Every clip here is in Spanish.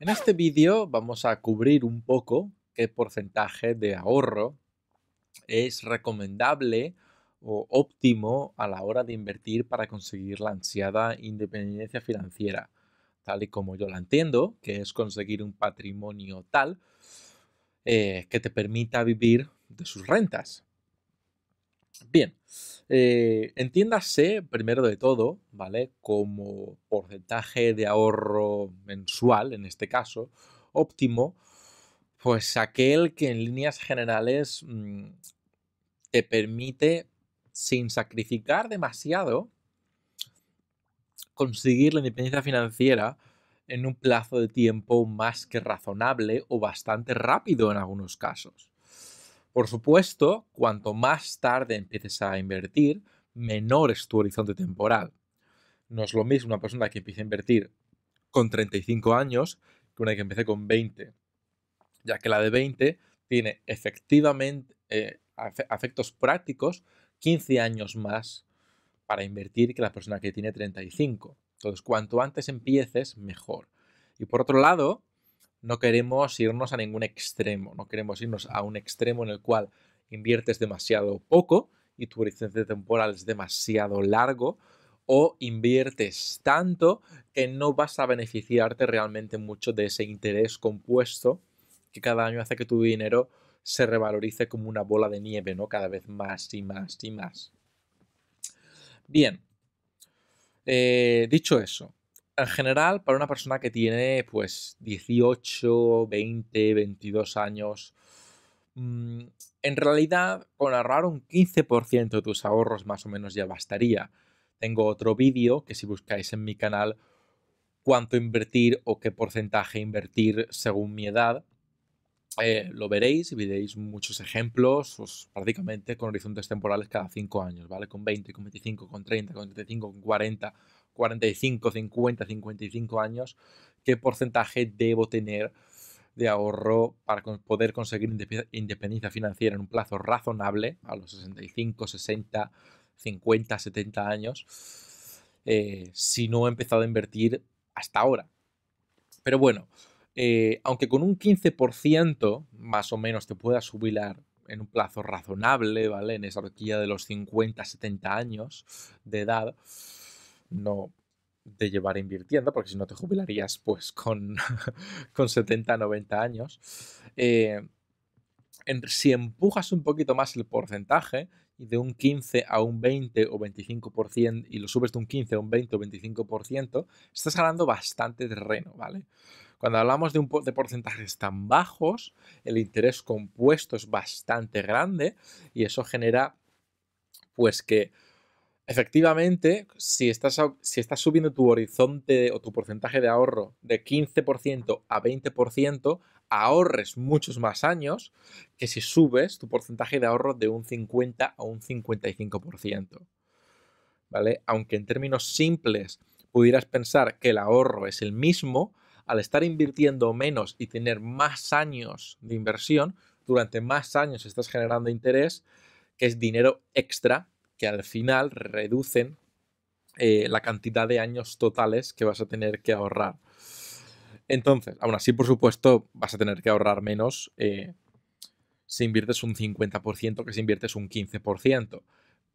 En este vídeo vamos a cubrir un poco qué porcentaje de ahorro es recomendable o óptimo a la hora de invertir para conseguir la ansiada independencia financiera, tal y como yo la entiendo, que es conseguir un patrimonio tal eh, que te permita vivir de sus rentas. Bien, eh, entiéndase primero de todo, ¿vale? Como porcentaje de ahorro mensual, en este caso, óptimo, pues aquel que en líneas generales mm, te permite, sin sacrificar demasiado, conseguir la independencia financiera en un plazo de tiempo más que razonable o bastante rápido en algunos casos. Por supuesto, cuanto más tarde empieces a invertir, menor es tu horizonte temporal. No es lo mismo una persona que empiece a invertir con 35 años que una que empiece con 20, ya que la de 20 tiene efectivamente efectos eh, prácticos 15 años más para invertir que la persona que tiene 35. Entonces, cuanto antes empieces, mejor. Y por otro lado, no queremos irnos a ningún extremo, no queremos irnos a un extremo en el cual inviertes demasiado poco y tu horizonte temporal es demasiado largo o inviertes tanto que no vas a beneficiarte realmente mucho de ese interés compuesto que cada año hace que tu dinero se revalorice como una bola de nieve, ¿no? Cada vez más y más y más. Bien, eh, dicho eso, en general, para una persona que tiene pues 18, 20, 22 años, mm, en realidad con ahorrar un 15% de tus ahorros más o menos ya bastaría. Tengo otro vídeo que si buscáis en mi canal cuánto invertir o qué porcentaje invertir según mi edad, eh, lo veréis y veréis muchos ejemplos pues, prácticamente con horizontes temporales cada 5 años, ¿vale? Con 20, con 25, con 30, con 35, con 40 45, 50, 55 años, ¿qué porcentaje debo tener de ahorro para poder conseguir independencia financiera en un plazo razonable, a los 65, 60, 50, 70 años, eh, si no he empezado a invertir hasta ahora? Pero bueno, eh, aunque con un 15% más o menos te puedas jubilar en un plazo razonable, ¿vale? En esa horquilla de los 50, 70 años de edad, no de llevar invirtiendo, porque si no te jubilarías pues con, con 70, 90 años. Eh, en, si empujas un poquito más el porcentaje, y de un 15 a un 20 o 25% y lo subes de un 15 a un 20 o 25%, estás ganando bastante terreno, ¿vale? Cuando hablamos de, un, de porcentajes tan bajos, el interés compuesto es bastante grande y eso genera pues que Efectivamente, si estás, si estás subiendo tu horizonte o tu porcentaje de ahorro de 15% a 20%, ahorres muchos más años que si subes tu porcentaje de ahorro de un 50 a un 55%. ¿Vale? Aunque en términos simples pudieras pensar que el ahorro es el mismo, al estar invirtiendo menos y tener más años de inversión, durante más años estás generando interés, que es dinero extra que al final reducen eh, la cantidad de años totales que vas a tener que ahorrar. Entonces, aún así, por supuesto, vas a tener que ahorrar menos eh, si inviertes un 50% que si inviertes un 15%,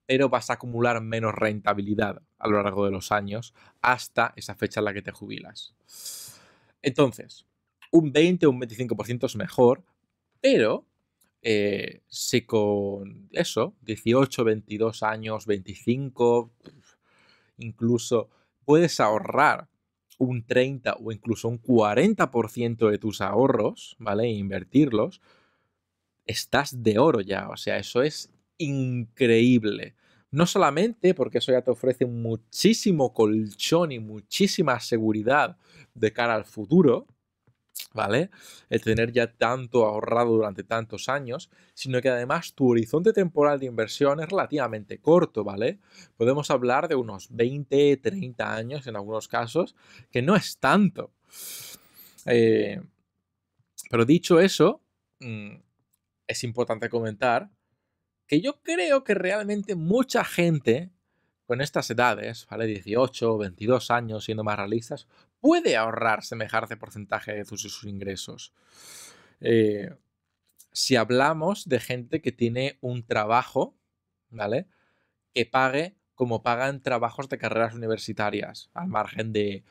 pero vas a acumular menos rentabilidad a lo largo de los años hasta esa fecha en la que te jubilas. Entonces, un 20 o un 25% es mejor, pero eh, si con eso, 18, 22 años, 25, incluso puedes ahorrar un 30 o incluso un 40% de tus ahorros, ¿vale? E invertirlos, estás de oro ya, o sea, eso es increíble. No solamente porque eso ya te ofrece muchísimo colchón y muchísima seguridad de cara al futuro, ¿vale? El tener ya tanto ahorrado durante tantos años, sino que además tu horizonte temporal de inversión es relativamente corto, ¿vale? Podemos hablar de unos 20, 30 años en algunos casos, que no es tanto. Eh, pero dicho eso, mm, es importante comentar que yo creo que realmente mucha gente con estas edades, ¿vale? 18, 22 años, siendo más realistas, puede ahorrar semejante porcentaje de sus, ingresos. Eh, si hablamos de gente que tiene un trabajo, ¿vale? Que pague como pagan trabajos de carreras universitarias, al margen de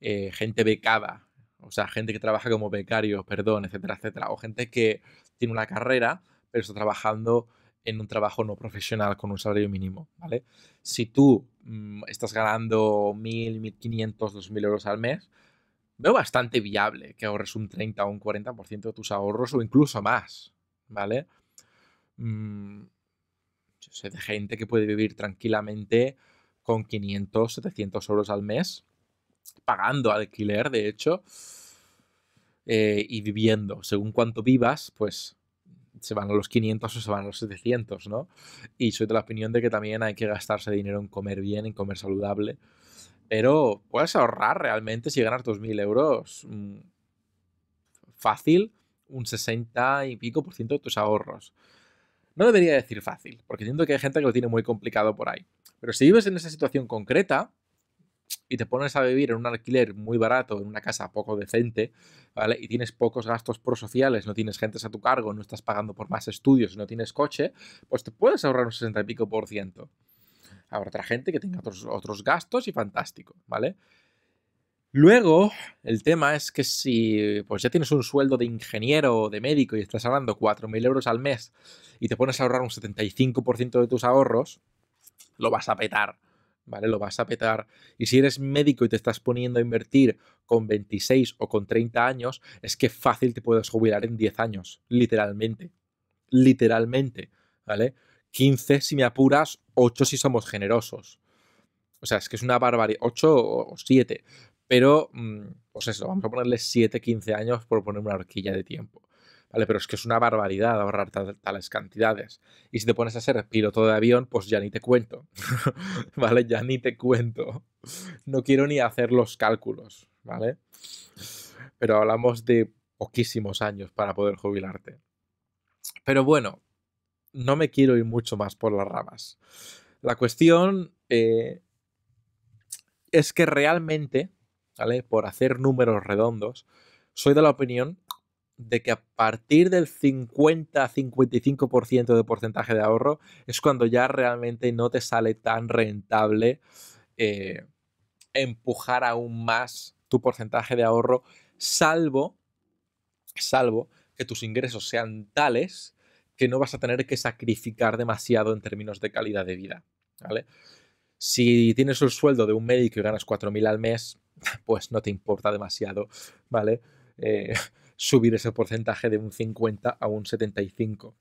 eh, gente becada, o sea, gente que trabaja como becario, perdón, etcétera, etcétera, o gente que tiene una carrera, pero está trabajando en un trabajo no profesional con un salario mínimo, ¿vale? Si tú Mm, estás ganando 1.000, 1.500, 2.000 euros al mes, veo bastante viable que ahorres un 30 o un 40% de tus ahorros o incluso más, ¿vale? Mm, yo sé de gente que puede vivir tranquilamente con 500, 700 euros al mes, pagando alquiler, de hecho, eh, y viviendo. Según cuánto vivas, pues se van a los 500 o se van a los 700, ¿no? Y soy de la opinión de que también hay que gastarse dinero en comer bien, en comer saludable, pero puedes ahorrar realmente si ganas 2.000 euros mm, fácil un 60 y pico por ciento de tus ahorros. No debería decir fácil, porque siento que hay gente que lo tiene muy complicado por ahí. Pero si vives en esa situación concreta, y te pones a vivir en un alquiler muy barato, en una casa poco decente, ¿vale? Y tienes pocos gastos prosociales, no tienes gentes a tu cargo, no estás pagando por más estudios, no tienes coche, pues te puedes ahorrar un 60 y pico por ciento. Habrá otra gente que tenga otros, otros gastos y fantástico, ¿vale? Luego, el tema es que si pues ya tienes un sueldo de ingeniero o de médico y estás ahorrando 4.000 euros al mes y te pones a ahorrar un 75% de tus ahorros, lo vas a petar. ¿vale? Lo vas a petar. Y si eres médico y te estás poniendo a invertir con 26 o con 30 años, es que fácil te puedes jubilar en 10 años, literalmente. Literalmente, ¿vale? 15 si me apuras, 8 si somos generosos. O sea, es que es una barbaridad. 8 o 7. Pero, mm, pues eso, vamos a ponerle 7, 15 años por poner una horquilla de tiempo. ¿vale? Pero es que es una barbaridad ahorrar tales cantidades. Y si te pones a ser piloto de avión, pues ya ni te cuento, ¿vale? Ya ni te cuento. No quiero ni hacer los cálculos, ¿vale? Pero hablamos de poquísimos años para poder jubilarte. Pero bueno, no me quiero ir mucho más por las ramas. La cuestión eh, es que realmente, ¿vale? Por hacer números redondos, soy de la opinión de que a partir del 50-55% de porcentaje de ahorro es cuando ya realmente no te sale tan rentable eh, empujar aún más tu porcentaje de ahorro, salvo, salvo que tus ingresos sean tales que no vas a tener que sacrificar demasiado en términos de calidad de vida. ¿vale? Si tienes el sueldo de un médico y ganas 4.000 al mes, pues no te importa demasiado, ¿vale? Eh, subir ese porcentaje de un 50 a un 75.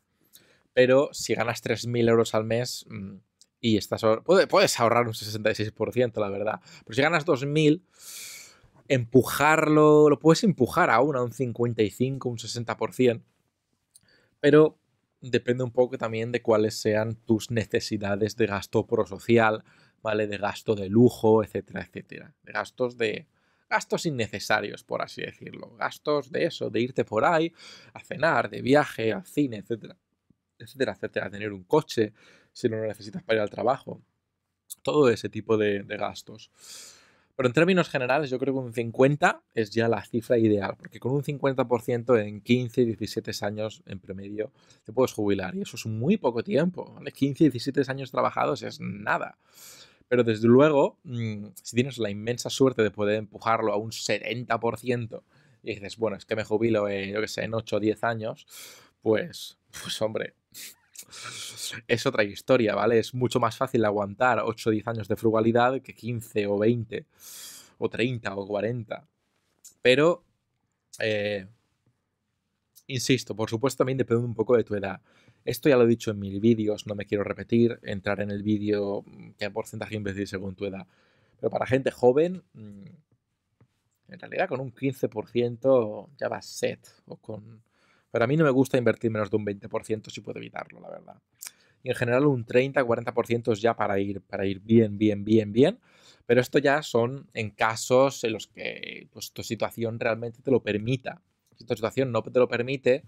Pero si ganas 3.000 euros al mes mm, y estás... Puedes ahorrar un 66%, la verdad. Pero si ganas 2.000 empujarlo, lo puedes empujar aún a un 55, un 60%, pero depende un poco también de cuáles sean tus necesidades de gasto prosocial, ¿vale? De gasto de lujo, etcétera, etcétera. De gastos de, gastos innecesarios, por así decirlo. Gastos de eso, de irte por ahí, a cenar, de viaje, al cine, etcétera, etcétera, etcétera. Tener un coche si no lo necesitas para ir al trabajo. Todo ese tipo de, gastos. Pero en términos generales, yo creo que un 50 es ya la cifra ideal, porque con un 50% en 15 y 17 años en promedio te puedes jubilar y eso es muy poco tiempo. 15 y 17 años trabajados es nada. Pero desde luego, mm, si tienes la inmensa suerte de poder empujarlo a un 70% y dices, bueno, es que me jubilo, yo qué sé, en 8 o 10 años, pues, pues hombre, es otra historia, ¿vale? Es mucho más fácil aguantar 8 o 10 años de frugalidad que 15 o 20 o 30 o 40. Pero, eh, insisto, por supuesto también depende un poco de tu edad. Esto ya lo he dicho en mil vídeos, no me quiero repetir, entrar en el vídeo mm, qué porcentaje invertir según tu edad. Pero para gente joven, mm, en realidad con un 15% ya va set. O con... Pero a mí no me gusta invertir menos de un 20% si puedo evitarlo, la verdad. Y en general un 30-40% es ya para ir, para ir bien, bien, bien, bien. Pero esto ya son en casos en los que pues, tu situación realmente te lo permita. Si tu situación no te lo permite,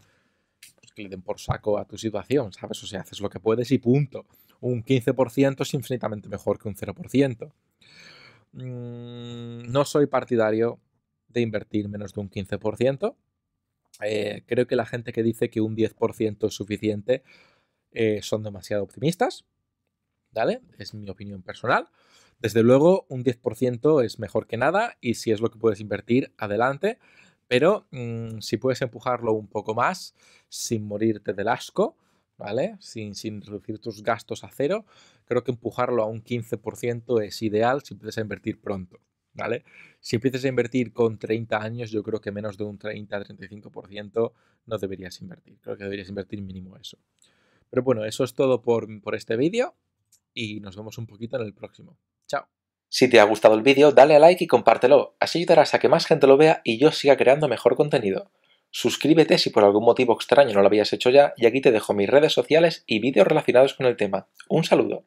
que le den por saco a tu situación, ¿sabes? O sea, haces lo que puedes y punto. Un 15% es infinitamente mejor que un 0%. Mm, no soy partidario de invertir menos de un 15%. Eh, creo que la gente que dice que un 10% es suficiente eh, son demasiado optimistas. ¿Vale? Es mi opinión personal. Desde luego, un 10% es mejor que nada y si es lo que puedes invertir, adelante. Pero mm, si puedes empujarlo un poco más, sin morirte del asco, ¿vale? Sin, reducir tus gastos a cero, creo que empujarlo a un 15% es ideal si empiezas a invertir pronto. ¿Vale? Si empiezas a invertir con 30 años, yo creo que menos de un 30-35% no deberías invertir. Creo que deberías invertir mínimo eso. Pero bueno, eso es todo por, por este vídeo y nos vemos un poquito en el próximo. Chao. Si te ha gustado el vídeo, dale a like y compártelo, así ayudarás a que más gente lo vea y yo siga creando mejor contenido. Suscríbete si por algún motivo extraño no lo habías hecho ya y aquí te dejo mis redes sociales y vídeos relacionados con el tema. Un saludo.